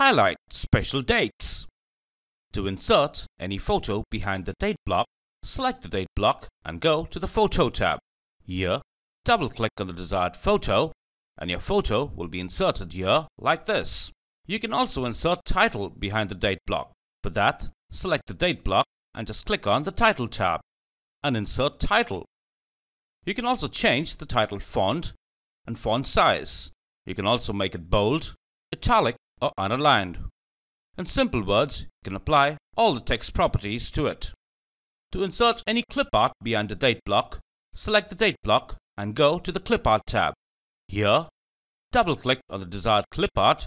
highlight special dates. To insert any photo behind the date block, select the date block and go to the Photo tab. Here, double-click on the desired photo and your photo will be inserted here like this. You can also insert title behind the date block. For that, select the date block and just click on the title tab and insert title. You can also change the title font and font size. You can also make it bold, italic or unaligned. In simple words, you can apply all the text properties to it. To insert any clip art behind the date block, select the date block and go to the clip art tab. Here, double-click on the desired clip art,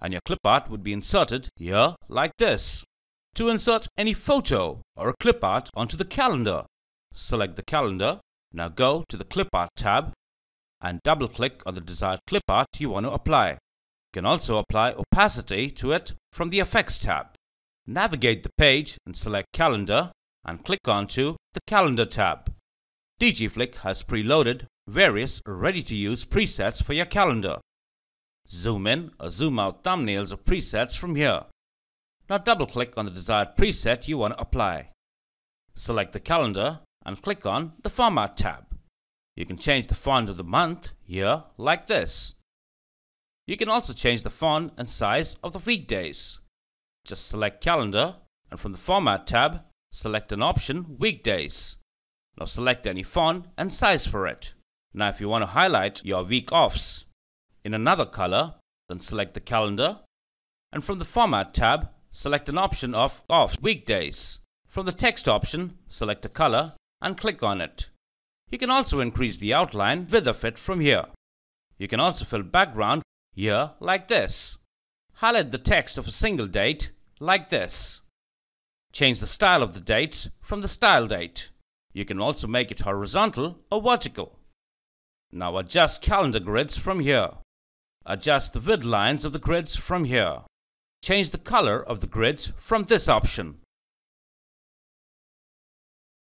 and your clip art would be inserted here like this. To insert any photo or a art onto the calendar, select the calendar, now go to the clip art tab and double-click on the desired clip art you want to apply can also apply opacity to it from the Effects tab. Navigate the page and select Calendar and click onto the Calendar tab. DigiFlick has preloaded various ready-to-use presets for your calendar. Zoom in or zoom out thumbnails of presets from here. Now double-click on the desired preset you want to apply. Select the calendar and click on the Format tab. You can change the font of the month here like this. You can also change the font and size of the weekdays. Just select calendar and from the format tab, select an option weekdays. Now select any font and size for it. Now if you want to highlight your week offs in another color, then select the calendar and from the format tab, select an option of off weekdays. From the text option, select a color and click on it. You can also increase the outline width of it from here. You can also fill background year like this. Highlight the text of a single date like this. Change the style of the dates from the style date. You can also make it horizontal or vertical. Now adjust calendar grids from here. Adjust the width lines of the grids from here. Change the color of the grids from this option.